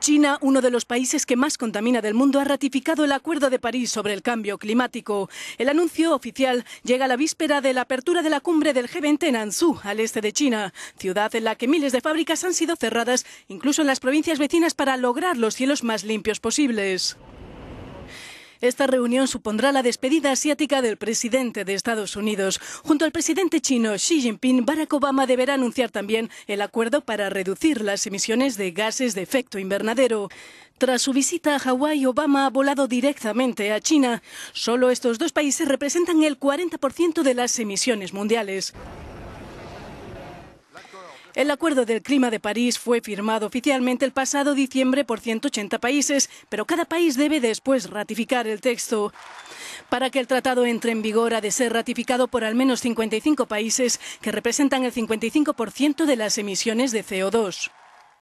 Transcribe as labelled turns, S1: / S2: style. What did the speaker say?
S1: China, uno de los países que más contamina del mundo, ha ratificado el Acuerdo de París sobre el cambio climático. El anuncio oficial llega a la víspera de la apertura de la cumbre del G20 en Anshu, al este de China, ciudad en la que miles de fábricas han sido cerradas, incluso en las provincias vecinas, para lograr los cielos más limpios posibles. Esta reunión supondrá la despedida asiática del presidente de Estados Unidos. Junto al presidente chino Xi Jinping, Barack Obama deberá anunciar también el acuerdo para reducir las emisiones de gases de efecto invernadero. Tras su visita a Hawái, Obama ha volado directamente a China. Solo estos dos países representan el 40% de las emisiones mundiales. El Acuerdo del Clima de París fue firmado oficialmente el pasado diciembre por 180 países, pero cada país debe después ratificar el texto. Para que el tratado entre en vigor ha de ser ratificado por al menos 55 países que representan el 55% de las emisiones de CO2.